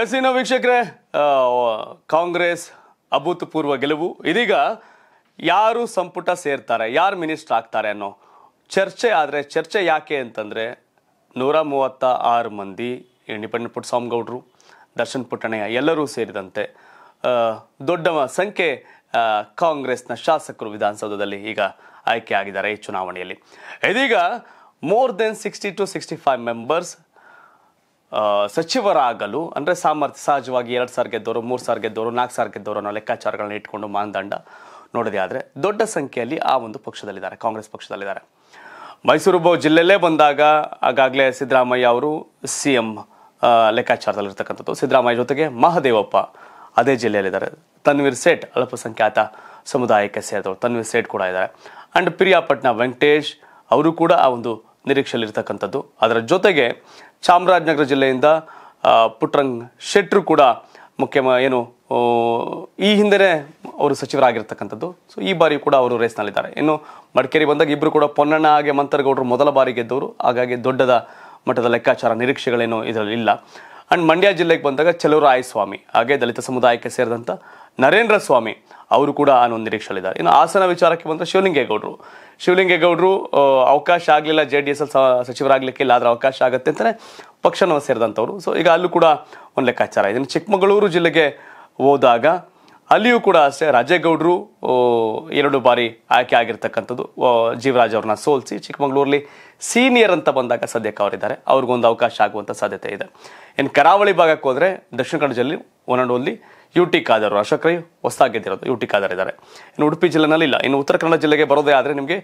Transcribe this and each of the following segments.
S ವೀಕ್ಷಕರೇ ಕಾಂಗ್ರೆಸ್ ಅಭೂತಪೂರ್ವ ಗೆಲುವು ಇದೀಗ ಯಾರು ಸಂಪುಟ ಸೇರ್ತಾರೆ ಯಾರು ಮಿನಿಸ್ಟರ್ ಆಗ್ತಾರೆ ಅನ್ನೋ ಚರ್ಚೆ ಆದರೆ ಚರ್ಚೆ ಯಾಕೆ ಅಂತಂದರೆ ನೂರ ಮೂವತ್ತ ಆರು ಮಂದಿ ಇಂಡಿಪೆಂಡೆಂಟ್ ಪುಟ್ಸ್ವಾಮಿಗೌಡರು ದರ್ಶನ್ ಪುಟ್ಟಣಯ್ಯ ಎಲ್ಲರೂ ಸೇರಿದಂತೆ ದೊಡ್ಡ ಸಂಖ್ಯೆ ಕಾಂಗ್ರೆಸ್ನ ಶಾಸಕರು ವಿಧಾನಸೌಧದಲ್ಲಿ ಈಗ ಆಯ್ಕೆ ಆಗಿದ್ದಾರೆ ಈ ಚುನಾವಣೆಯಲ್ಲಿ ಇದೀಗ more than sixty to sixty five members ಸಚಿವರಾಗಲು ಅಂದರೆ ಸಾಮರ್ಥ್ಯ ಸಹಜವಾಗಿ ಎರಡು ಸಾರ್ ಗೆದ್ದವರು ಮೂರು ಸಾರ್ ಗೆದ್ದವರು ನಾಲ್ಕು ಸಾರ್ ಗೆದ್ದವರು ಅನ್ನೋ ಲೆಕ್ಕಾಚಾರಗಳನ್ನ ಇಟ್ಕೊಂಡು ಮಾನದಂಡ ನೋಡೋದೇ ಆದರೆ ದೊಡ್ಡ ಸಂಖ್ಯೆಯಲ್ಲಿ ಆ ಒಂದು ಪಕ್ಷದಲ್ಲಿದ್ದಾರೆ ಕಾಂಗ್ರೆಸ್ ಪಕ್ಷದಲ್ಲಿದ್ದಾರೆ ಮೈಸೂರು ಬೋ ಜಿಲ್ಲೆಯಲ್ಲೇ ಬಂದಾಗ ಆಗಾಗಲೇ ಸಿದ್ದರಾಮಯ್ಯ ಅವರು ಸಿ ಎಂ ಲೆಕ್ಕಾಚಾರದಲ್ಲಿರ್ತಕ್ಕಂಥದ್ದು ಸಿದ್ದರಾಮಯ್ಯ ಜೊತೆಗೆ ಮಹದೇವಪ್ಪ ಅದೇ ಜಿಲ್ಲೆಯಲ್ಲಿದ್ದಾರೆ ತನ್ವೀರ್ ಸೇಠ್ ಅಲ್ಪಸಂಖ್ಯಾತ ಸಮುದಾಯಕ್ಕೆ ಸೇರಿದವರು ತನ್ವೀರ್ ಸೇಠ್ ಕೂಡ ಇದ್ದಾರೆ ಅಂಡ್ ಪ್ರಿಯಾಪಟ್ನ ವೆಂಕಟೇಶ್ ಅವರು ಕೂಡ ಆ ಒಂದು ನಿರೀಕ್ಷೆಯಲ್ಲಿರ್ತಕ್ಕಂಥದ್ದು ಅದರ ಜೊತೆಗೆ ಚಾಮರಾಜನಗರ ಜಿಲ್ಲೆಯಿಂದ ಪುಟ್ರಂಗ್ ಶೆಟ್ರು ಕೂಡ ಮುಖ್ಯ ಏನು ಈ ಹಿಂದೆನೇ ಅವರು ಸಚಿವರಾಗಿರ್ತಕ್ಕಂಥದ್ದು ಸೊ ಈ ಬಾರಿ ಕೂಡ ಅವರು ರೇಸ್ನಲ್ಲಿದ್ದಾರೆ ಇನ್ನು ಮಡಿಕೇರಿ ಬಂದಾಗ ಇಬ್ಬರು ಕೂಡ ಪೊನ್ನಣ್ಣ ಹಾಗೆ ಮಂತರಗೌಡರು ಮೊದಲ ಬಾರಿ ಗೆದ್ದವರು ಹಾಗಾಗಿ ದೊಡ್ಡದ ಮಟ್ಟದ ಲೆಕ್ಕಾಚಾರ ನಿರೀಕ್ಷೆಗಳೇನು ಇದರಲ್ಲಿ ಇಲ್ಲ ಆ್ಯಂಡ್ ಮಂಡ್ಯ ಜಿಲ್ಲೆಗೆ ಬಂದಾಗ ಚೆಲುವರಾಯ ಸ್ವಾಮಿ ಹಾಗೆ ದಲಿತ ಸಮುದಾಯಕ್ಕೆ ಸೇರಿದಂಥ ನರೇಂದ್ರ ಸ್ವಾಮಿ ಅವರು ಕೂಡ ಅನ್ನೊಂದು ನಿರೀಕ್ಷೆಯಲ್ಲಿದ್ದಾರೆ ಇನ್ನು ಹಾಸನ ವಿಚಾರಕ್ಕೆ ಬಂದರೆ ಶಿವಲಿಂಗೇಗೌಡರು ಶಿವಲಿಂಗೇಗೌಡರು ಅವಕಾಶ ಆಗಲಿಲ್ಲ ಜೆ ಡಿ ಎಸ್ ಎಲ್ ಸಚಿವರಾಗಲಿಕ್ಕೆ ಇಲ್ಲ ಆದರೆ ಅವಕಾಶ ಆಗುತ್ತೆ ಅಂತಲೇ ಪಕ್ಷನೂ ಸೇರಿದಂಥವ್ರು ಸೊ ಈಗ ಅಲ್ಲೂ ಕೂಡ ಒಂದು ಲೆಕ್ಕಾಚಾರ ಇದೆ ಚಿಕ್ಕಮಗಳೂರು ಜಿಲ್ಲೆಗೆ ಹೋದಾಗ ಅಲ್ಲಿಯೂ ಕೂಡ ಅಷ್ಟೇ ರಾಜೇಗೌಡರು ಎರಡು ಬಾರಿ ಆಯ್ಕೆ ಆಗಿರ್ತಕ್ಕಂಥದ್ದು ಜೀವರಾಜ್ ಅವ್ರನ್ನ ಸೋಲಿಸಿ ಚಿಕ್ಕಮಗಳೂರಲ್ಲಿ ಸೀನಿಯರ್ ಅಂತ ಬಂದಾಗ ಸದ್ಯಕ್ಕೆ ಅವರಿದ್ದಾರೆ ಅವ್ರಿಗೊಂದು ಅವಕಾಶ ಆಗುವಂಥ ಸಾಧ್ಯತೆ ಇದೆ ಇನ್ನು ಕರಾವಳಿ ಭಾಗಕ್ಕೆ ಹೋದರೆ ದಕ್ಷಿಣ ಕನ್ನಡ ಜಿಲ್ಲೆ one and U T Khader Ashok Rai ಹೊಸದಾಗಿ ಗೆದ್ದಿರೋದು ಯು ಟಿ ಖಾದರ್ ಇದ್ದಾರೆ ಇನ್ನು ಉಡುಪಿ ಜಿಲ್ಲೆನಲ್ಲಿ ಇಲ್ಲ ಇನ್ನು ಉತ್ತರ ಕನ್ನಡ ಜಿಲ್ಲೆಗೆ ಬರೋದೇ ಆದರೆ ನಿಮಗೆ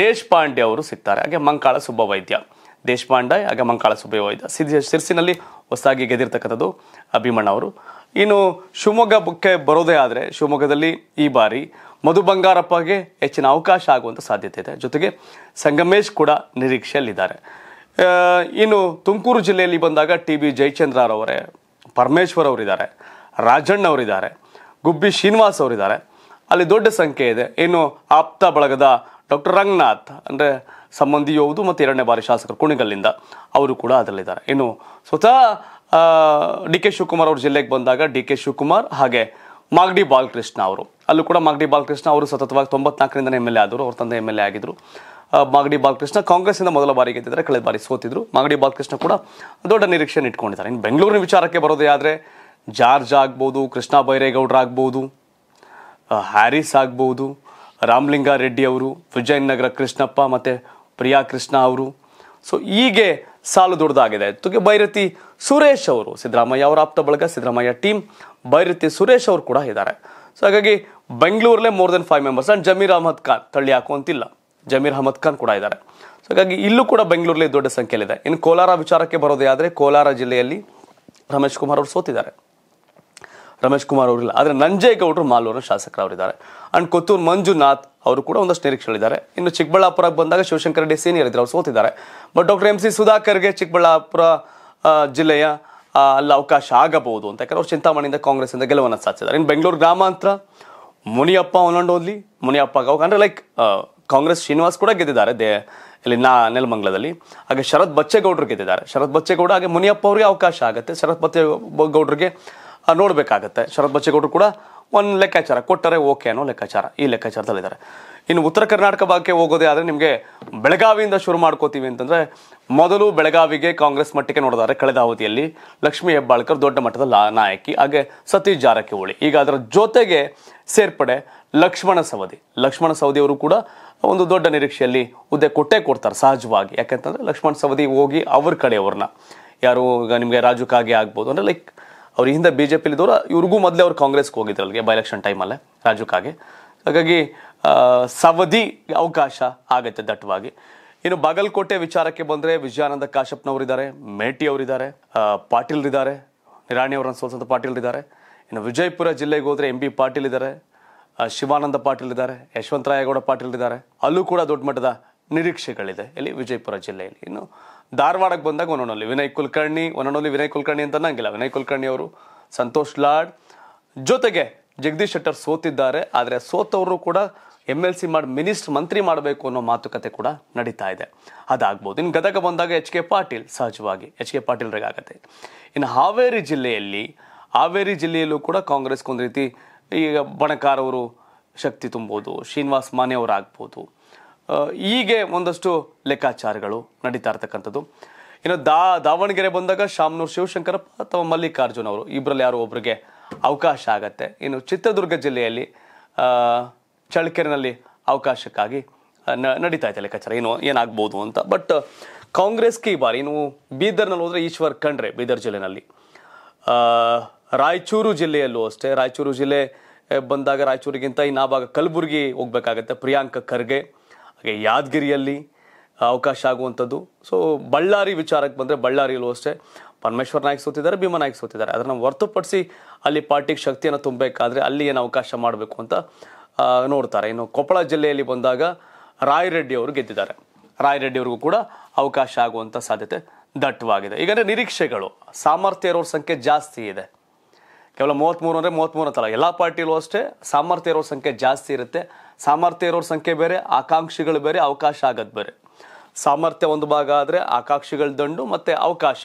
ದೇಶಪಾಂಡೆ ಅವರು ಸಿಗ್ತಾರೆ ಹಾಗೆ ಮಂಕಾಳ ವೈದ್ಯ ದೇಶಪಾಂಡೆ ಹಾಗೆ ಮಂಕಾಳ ಸುಬ್ಬವೈದ್ಯ ಸಿದ್ಧ ಸಿರ್ಸಿನಲ್ಲಿ ಹೊಸದಾಗಿ ಗೆದ್ದಿರ್ತಕ್ಕಂಥದ್ದು ಅಭಿಮಣ್ಣ ಅವರು ಇನ್ನು ಶಿವಮೊಗ್ಗಕ್ಕೆ ಬರೋದೇ ಆದರೆ ಶಿವಮೊಗ್ಗದಲ್ಲಿ ಈ ಬಾರಿ ಮಧು ಬಂಗಾರಪ್ಪಗೆ ಹೆಚ್ಚಿನ ಅವಕಾಶ ಆಗುವಂಥ ಸಾಧ್ಯತೆ ಇದೆ ಜೊತೆಗೆ ಸಂಗಮೇಶ್ ಕೂಡ ನಿರೀಕ್ಷೆಯಲ್ಲಿದ್ದಾರೆ ಇನ್ನು ತುಮಕೂರು ಜಿಲ್ಲೆಯಲ್ಲಿ ಬಂದಾಗ ಟಿ ಬಿ ಜಯಚಂದ್ರ ಅವರೇ ಪರಮೇಶ್ವರ್ ಅವರಿದ್ದಾರೆ ರಾಜಣ್ಣ ಅವರಿದ್ದಾರೆ ಗುಬ್ಬಿ ಶ್ರೀನಿವಾಸ್ ಅವರಿದ್ದಾರೆ ಅಲ್ಲಿ ದೊಡ್ಡ ಸಂಖ್ಯೆ ಇದೆ ಏನು ಆಪ್ತ ಬಳಗದ ಡಾಕ್ಟರ್ ರಂಗನಾಥ್ ಅಂದರೆ ಸಂಬಂಧಿಯೋದು ಮತ್ತು ಎರಡನೇ ಬಾರಿ ಶಾಸಕರು ಕುಣಿಗಲ್ಲಿಂದ ಅವರು ಕೂಡ ಅದರಲ್ಲಿದ್ದಾರೆ ಇನ್ನು ಸ್ವತಃ ಡಿ ಕೆ ಶಿವಕುಮಾರ್ ಅವರು ಜಿಲ್ಲೆಗೆ ಬಂದಾಗ ಡಿ ಕೆ ಶಿವಕುಮಾರ್ ಹಾಗೆ ಮಾಗಡಿ ಬಾಲಕೃಷ್ಣ ಅವರು ಅಲ್ಲೂ ಕೂಡ ಮಾಗಡಿ ಬಾಲಕೃಷ್ಣ ಅವರು ಸತತವಾಗಿ ತೊಂಬತ್ನಾಲ್ಕರಿಂದ ಎಮ್ ಎಲ್ ಎ ಆದರು ಅವ್ರ ತಂದೆ ಎಮ್ ಎಲ್ ಎ ಆಗಿದ್ದರು ಮಾಗಡಿ ಬಾಲಕೃಷ್ಣ ಕಾಂಗ್ರೆಸ್ಸಿಂದ ಮೊದಲ ಬಾರಿ ಗೆದ್ದಿದ್ದಾರೆ ಕಳೆದ ಬಾರಿ ಸೋತಿದ್ರು ಮಾಗಡಿ ಬಾಲಕೃಷ್ಣ ಕೂಡ ದೊಡ್ಡ ನಿರೀಕ್ಷೆಯನ್ನು ಇಟ್ಕೊಂಡಿದ್ದಾರೆ ಇನ್ನು ಬೆಂಗಳೂರಿನ ವಿಚಾರಕ್ಕೆ ಬರೋದೇ ಆದರೆ ಜಾರ್ಜ್ ಆಗ್ಬೋದು ಕೃಷ್ಣ ಬೈರೇಗೌಡ್ರು ಆಗ್ಬೋದು ಹ್ಯಾರಿಸ್ ಆಗ್ಬೋದು ರೆಡ್ಡಿ ಅವರು ವಿಜಯನಗರ ಕೃಷ್ಣಪ್ಪ ಮತ್ತು ಪ್ರಿಯಾ ಕೃಷ್ಣ ಅವರು ಸೊ ಹೀಗೆ ಸಾಲು ದೊಡ್ಡದಾಗಿದೆ ತುಗೆ ಬೈರತಿ ಸುರೇಶ್ ಅವರು ಸಿದ್ದರಾಮಯ್ಯ ಅವರ ಆಪ್ತ ಬಳಗ ಸಿದ್ದರಾಮಯ್ಯ ಟೀಮ್ ಬೈರತಿ ಸುರೇಶ್ ಅವರು ಕೂಡ ಇದ್ದಾರೆ ಸೊ ಹಾಗಾಗಿ ಬೆಂಗಳೂರಲ್ಲೇ more than five members and Zameer Ahmed Khan ತಳ್ಳಿ ಅಂತಿಲ್ಲ ಜಮೀರ್ ಅಹಮದ್ ಖಾನ್ ಕೂಡ ಇದ್ದಾರೆ ಸೊ ಹಾಗಾಗಿ ಇಲ್ಲೂ ಕೂಡ ಬೆಂಗಳೂರಲ್ಲಿ ದೊಡ್ಡ ಸಂಖ್ಯೆಯಲ್ಲಿದೆ ಇನ್ನು ಕೋಲಾರ ವಿಚಾರಕ್ಕೆ ಬರೋದೇ ಆದರೆ ಕೋಲಾರ ಜಿಲ್ಲೆಯಲ್ಲಿ ರಮೇಶ್ ಕುಮಾರ್ ಅವರು ಸೋತಿದ್ದಾರೆ ರಮೇಶ್ ಕುಮಾರ್ ಅವರಿಲ್ಲ ಆದರೆ ನಂಜೇಗೌಡರು ಮಾಲೂರಿನ ಶಾಸಕರವರಿದ್ದಾರೆ ಅಂಡ್ ಕೊತ್ತೂರು ಮಂಜುನಾಥ್ ಅವರು ಕೂಡ ಒಂದಷ್ಟು ನಿರೀಕ್ಷೆಗಳಿದ್ದಾರೆ ಇನ್ನು ಚಿಕ್ಕಬಳ್ಳಾಪುರಕ್ಕೆ ಬಂದಾಗ ಶಿವಶಂಕರ್ ರೆಡ್ಡಿ ಸೀನಿಯರ್ ಇದ್ರು ಅವರು ಸೋತಿದ್ದಾರೆ ಬಟ್ ಡಾಕ್ಟರ್ ಎಂ ಸಿ ಸುಧಾಕರ್ಗೆ ಚಿಕ್ಕಬಳ್ಳಾಪುರ ಜಿಲ್ಲೆಯ ಅಲ್ಲಿ ಅವಕಾಶ ಆಗಬಹುದು ಅಂತ ಯಾಕಂದ್ರೆ ಅವ್ರು ಚಿಂತಾಮಣಿಯಿಂದ ಇಂದ ಗೆಲುವನ್ನು ಸಾಧಿಸಿದ್ದಾರೆ ಇನ್ನು ಬೆಂಗಳೂರು ಗ್ರಾಮಾಂತರ ಮುನಿಯಪ್ಪ ಓನ್ಲಿ ಮುನಿಯಪ್ಪ ಅಂದ್ರೆ ಅಂದರೆ ಲೈಕ್ ಕಾಂಗ್ರೆಸ್ ಶ್ರೀನಿವಾಸ್ ಕೂಡ ಗೆದ್ದಿದ್ದಾರೆ ದೇ ಇಲ್ಲಿ ನಾ ನೆಲಮಂಗ್ಲದಲ್ಲಿ ಹಾಗೆ ಶರತ್ ಬಚ್ಚೇಗೌಡರು ಗೆದ್ದಿದ್ದಾರೆ ಶರತ್ ಬಚ್ಚೇಗೌಡ ಹಾಗೆ ಮುನಿಯಪ್ಪ ಅವರಿಗೆ ಅವಕಾಶ ಆಗುತ್ತೆ ಶರತ್ ಬಚ್ಚೇಗೌಡರಿಗೆ ನೋಡಬೇಕಾಗತ್ತೆ ಶರತ್ ಬಚ್ಚೇಗೌಡರು ಕೂಡ ಒಂದು ಲೆಕ್ಕಾಚಾರ ಕೊಟ್ಟರೆ ಓಕೆ ಅನ್ನೋ ಲೆಕ್ಕಾಚಾರ ಈ ಲೆಕ್ಕಾಚಾರದಲ್ಲಿದ್ದಾರೆ ಇನ್ನು ಉತ್ತರ ಕರ್ನಾಟಕ ಭಾಗಕ್ಕೆ ಹೋಗೋದೇ ಆದರೆ ನಿಮಗೆ ಬೆಳಗಾವಿಯಿಂದ ಶುರು ಮಾಡ್ಕೋತೀವಿ ಅಂತಂದರೆ ಮೊದಲು ಬೆಳಗಾವಿಗೆ ಕಾಂಗ್ರೆಸ್ ಮಟ್ಟಕ್ಕೆ ನೋಡಿದಾರೆ ಕಳೆದ ಅವಧಿಯಲ್ಲಿ ಲಕ್ಷ್ಮೀ ಹೆಬ್ಬಾಳ್ಕರ್ ದೊಡ್ಡ ಮಟ್ಟದ ನಾಯಕಿ ಹಾಗೆ ಸತೀಶ್ ಜಾರಕಿಹೊಳಿ ಈಗ ಅದರ ಜೊತೆಗೆ ಸೇರ್ಪಡೆ ಲಕ್ಷ್ಮಣ ಸವದಿ ಲಕ್ಷ್ಮಣ ಸವದಿ ಅವರು ಕೂಡ ಒಂದು ದೊಡ್ಡ ನಿರೀಕ್ಷೆಯಲ್ಲಿ ಹುದ್ದೆ ಕೊಟ್ಟೇ ಕೊಡ್ತಾರೆ ಸಹಜವಾಗಿ ಯಾಕೆಂತಂದರೆ ಲಕ್ಷ್ಮಣ ಸವದಿ ಹೋಗಿ ಅವ್ರ ಕಡೆಯವ್ರನ್ನ ಯಾರು ಈಗ ನಿಮಗೆ ರಾಜು ಕಾಗೆ ಆಗ್ಬೋದು ಅಂದರೆ ಲೈಕ್ ಅವ್ರ ಹಿಂದೆ ಬಿ ಜೆ ಪಿಲಿದ್ದವರು ಇವ್ರಿಗೂ ಮೊದಲೇ ಅವ್ರು ಕಾಂಗ್ರೆಸ್ಗೆ ಹೋಗಿದ್ರು ಅಲ್ಲಿಗೆ ಬೈ ಎಲೆಕ್ಷನ್ ಟೈಮಲ್ಲೇ ರಾಜುಕಾಗೆ ಹಾಗಾಗಿ ಸವದಿ ಅವಕಾಶ ಆಗತ್ತೆ ದಟ್ಟವಾಗಿ ಇನ್ನು ಬಾಗಲಕೋಟೆ ವಿಚಾರಕ್ಕೆ ಬಂದರೆ ವಿಜಯಾನಂದ ಕಾಶಪ್ಪನವರಿದ್ದಾರೆ ಮೇಟಿ ಅವರಿದ್ದಾರೆ ಪಾಟೀಲ್ ಇದ್ದಾರೆ ನಿರಾಣಿ ಅವರನ್ನ ಸೋಲ್ಸಂತ ಪಾಟೀಲ್ ಇದ್ದಾರೆ ಇನ್ನು ವಿಜಯಪುರ ಜಿಲ್ಲೆಗೆ ಹೋದರೆ ಎಂ ಬಿ ಪಾಟೀಲ್ ಇದ್ದಾರೆ ಶಿವಾನಂದ ಪಾಟೀಲ್ ಇದ್ದಾರೆ ಯಶವಂತರಾಯಗೌಡ ಪಾಟೀಲ್ ಇದ್ದಾರೆ ಅಲ್ಲೂ ಕೂಡ ದೊಡ್ಡ ಮಟ್ಟದ ನಿರೀಕ್ಷೆಗಳಿದೆ ಇಲ್ಲಿ ವಿಜಯಪುರ ಜಿಲ್ಲೆಯಲ್ಲಿ ಇನ್ನು ಧಾರವಾಡಕ್ಕೆ ಬಂದಾಗ ಒನ್ನೊಂದಲ್ಲಿ ವಿನಯ್ ಕುಲಕರ್ಣಿ ಒನ್ನೊಂದಲ್ಲಿ ವಿನಯ್ ಕುಲಕರ್ಣಿ ಅಂತ ಅನ್ನಂಗಿಲ್ಲ ವಿನಯ್ ಕುಲಕರ್ಣಿ ಅವರು ಸಂತೋಷ್ ಲಾಡ್ ಜೊತೆಗೆ ಜಗದೀಶ್ ಶೆಟ್ಟರ್ ಸೋತಿದ್ದಾರೆ ಆದರೆ ಸೋತವರು ಕೂಡ ಎಮ್ ಎಲ್ ಸಿ ಮಾಡಿ ಮಿನಿಸ್ಟರ್ ಮಂತ್ರಿ ಮಾಡಬೇಕು ಅನ್ನೋ ಮಾತುಕತೆ ಕೂಡ ನಡೀತಾ ಇದೆ ಅದಾಗ್ಬೋದು ಇನ್ನು ಗದಗ ಬಂದಾಗ ಎಚ್ ಕೆ ಪಾಟೀಲ್ ಸಹಜವಾಗಿ ಎಚ್ ಕೆ ಪಾಟೀಲ್ರಿಗಾಗತ್ತೆ ಇನ್ನು ಹಾವೇರಿ ಜಿಲ್ಲೆಯಲ್ಲಿ ಹಾವೇರಿ ಜಿಲ್ಲೆಯಲ್ಲೂ ಕೂಡ ಕಾಂಗ್ರೆಸ್ಗೊಂದು ರೀತಿ ಈಗ ಬಣಕಾರವರು ಶಕ್ತಿ ತುಂಬೋದು ಶ್ರೀನಿವಾಸ್ ಮಾನೆ ಹೀಗೆ ಒಂದಷ್ಟು ಲೆಕ್ಕಾಚಾರಗಳು ನಡೀತಾ ಇರ್ತಕ್ಕಂಥದ್ದು ಇನ್ನು ದಾ ದಾವಣಗೆರೆ ಬಂದಾಗ ಶಾಮನೂರು ಶಿವಶಂಕರಪ್ಪ ಅಥವಾ ಮಲ್ಲಿಕಾರ್ಜುನ್ ಅವರು ಇಬ್ಬರಲ್ಲಿ ಯಾರು ಒಬ್ಬರಿಗೆ ಅವಕಾಶ ಆಗತ್ತೆ ಇನ್ನು ಚಿತ್ರದುರ್ಗ ಜಿಲ್ಲೆಯಲ್ಲಿ ಚಳ್ಳಕೆರೆನಲ್ಲಿ ಅವಕಾಶಕ್ಕಾಗಿ ನ ನಡೀತಾ ಇದೆ ಲೆಕ್ಕಾಚಾರ ಏನು ಏನಾಗ್ಬೋದು ಅಂತ ಬಟ್ ಕಾಂಗ್ರೆಸ್ಗೆ ಈ ಬಾರಿ ಇನ್ನು ಬೀದರ್ನಲ್ಲಿ ಹೋದರೆ ಈಶ್ವರ್ ಖಂಡ್ರೆ ಬೀದರ್ ಜಿಲ್ಲೆನಲ್ಲಿ ರಾಯಚೂರು ಜಿಲ್ಲೆಯಲ್ಲೂ ಅಷ್ಟೇ ರಾಯಚೂರು ಜಿಲ್ಲೆ ಬಂದಾಗ ರಾಯಚೂರಿಗಿಂತ ಇನ್ನು ಆ ಭಾಗ ಕಲಬುರಗಿ ಹೋಗ್ಬೇಕಾಗತ್ತೆ ಪ್ರಿಯಾಂಕ ಖರ್ಗೆ ಹಾಗೆ ಯಾದಗಿರಿಯಲ್ಲಿ ಅವಕಾಶ ಆಗುವಂಥದ್ದು ಸೊ ಬಳ್ಳಾರಿ ವಿಚಾರಕ್ಕೆ ಬಂದರೆ ಬಳ್ಳಾರಿಯಲ್ಲೂ ಅಷ್ಟೇ ಪರಮೇಶ್ವರ್ ನಾಯಕ್ ಸೋತಿದ್ದಾರೆ ಭೀಮಾ ನಾಯ್ಕ ಸೋತಿದ್ದಾರೆ ಅದನ್ನು ಹೊರತುಪಡಿಸಿ ಅಲ್ಲಿ ಪಾರ್ಟಿಗೆ ಶಕ್ತಿಯನ್ನು ತುಂಬಬೇಕಾದ್ರೆ ಅಲ್ಲಿ ಏನು ಅವಕಾಶ ಮಾಡಬೇಕು ಅಂತ ನೋಡ್ತಾರೆ ಇನ್ನು ಕೊಪ್ಪಳ ಜಿಲ್ಲೆಯಲ್ಲಿ ಬಂದಾಗ ರಾಯರೆಡ್ಡಿ ಅವರು ಗೆದ್ದಿದ್ದಾರೆ ರಾಯರೆಡ್ಡಿ ಅವ್ರಿಗೂ ಕೂಡ ಅವಕಾಶ ಆಗುವಂಥ ಸಾಧ್ಯತೆ ದಟ್ಟವಾಗಿದೆ ಈಗಂದರೆ ನಿರೀಕ್ಷೆಗಳು ಸಾಮರ್ಥ್ಯ ಇರೋರ ಸಂಖ್ಯೆ ಜಾಸ್ತಿ ಇದೆ ಕೇವಲ ಮೂವತ್ತ್ಮೂರು ಅಂದರೆ ಮೂವತ್ತ್ಮೂರು ಅಂತಲ್ಲ ಎಲ್ಲ ಪಾರ್ಟಿಯಲ್ಲೂ ಅಷ್ಟೇ ಸಾಮರ್ಥ್ಯ ಇರೋರ ಸಂಖ್ಯೆ ಜಾಸ್ತಿ ಇರುತ್ತೆ ಸಾಮರ್ಥ್ಯ ಇರೋರ ಸಂಖ್ಯೆ ಬೇರೆ ಆಕಾಂಕ್ಷಿಗಳು ಬೇರೆ ಅವಕಾಶ ಆಗೋದು ಬೇರೆ ಸಾಮರ್ಥ್ಯ ಒಂದು ಭಾಗ ಆದರೆ ಆಕಾಂಕ್ಷಿಗಳ ದಂಡು ಮತ್ತು ಅವಕಾಶ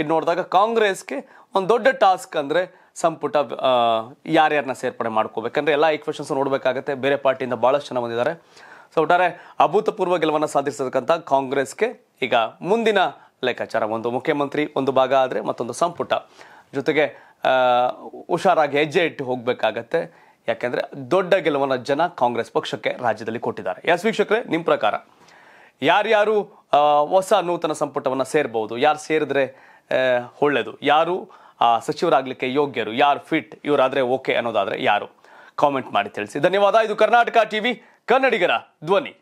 ಇದು ನೋಡಿದಾಗ ಕಾಂಗ್ರೆಸ್ಗೆ ಒಂದು ದೊಡ್ಡ ಟಾಸ್ಕ್ ಅಂದರೆ ಸಂಪುಟ ಯಾರ್ಯಾರನ್ನ ಸೇರ್ಪಡೆ ಮಾಡ್ಕೋಬೇಕಂದ್ರೆ ಎಲ್ಲ ಈಕ್ವೇಷನ್ಸ್ ನೋಡಬೇಕಾಗತ್ತೆ ಬೇರೆ ಪಾರ್ಟಿಯಿಂದ ಭಾಳಷ್ಟು ಜನ ಬಂದಿದ್ದಾರೆ ಸೊ ಒಟ್ಟಾರೆ ಅಭೂತಪೂರ್ವ ಗೆಲುವನ್ನು ಸಾಧಿಸತಕ್ಕಂಥ ಕಾಂಗ್ರೆಸ್ಗೆ ಈಗ ಮುಂದಿನ ಲೆಕ್ಕಾಚಾರ ಒಂದು ಮುಖ್ಯಮಂತ್ರಿ ಒಂದು ಭಾಗ ಆದರೆ ಮತ್ತೊಂದು ಸಂಪುಟ ಜೊತೆಗೆ ಹುಷಾರಾಗಿ ಹೆಜ್ಜೆ ಇಟ್ಟು ಹೋಗಬೇಕಾಗತ್ತೆ ಯಾಕೆಂದ್ರೆ ದೊಡ್ಡ ಗೆಲುವನ್ನು ಜನ ಕಾಂಗ್ರೆಸ್ ಪಕ್ಷಕ್ಕೆ ರಾಜ್ಯದಲ್ಲಿ ಕೊಟ್ಟಿದ್ದಾರೆ ಎಸ್ ವೀಕ್ಷಕರೇ ನಿಮ್ಮ ಪ್ರಕಾರ ಯಾರ್ಯಾರು ಹೊಸ ನೂತನ ಸಂಪುಟವನ್ನು ಸೇರಬಹುದು ಯಾರು ಸೇರಿದ್ರೆ ಒಳ್ಳೇದು ಯಾರು ಸಚಿವರಾಗಲಿಕ್ಕೆ ಯೋಗ್ಯರು ಯಾರು ಫಿಟ್ ಇವರಾದ್ರೆ ಓಕೆ ಅನ್ನೋದಾದ್ರೆ ಯಾರು ಕಾಮೆಂಟ್ ಮಾಡಿ ತಿಳಿಸಿ ಧನ್ಯವಾದ ಇದು ಕರ್ನಾಟಕ ಟಿವಿ ಕನ್ನಡಿಗರ ಧ್ವನಿ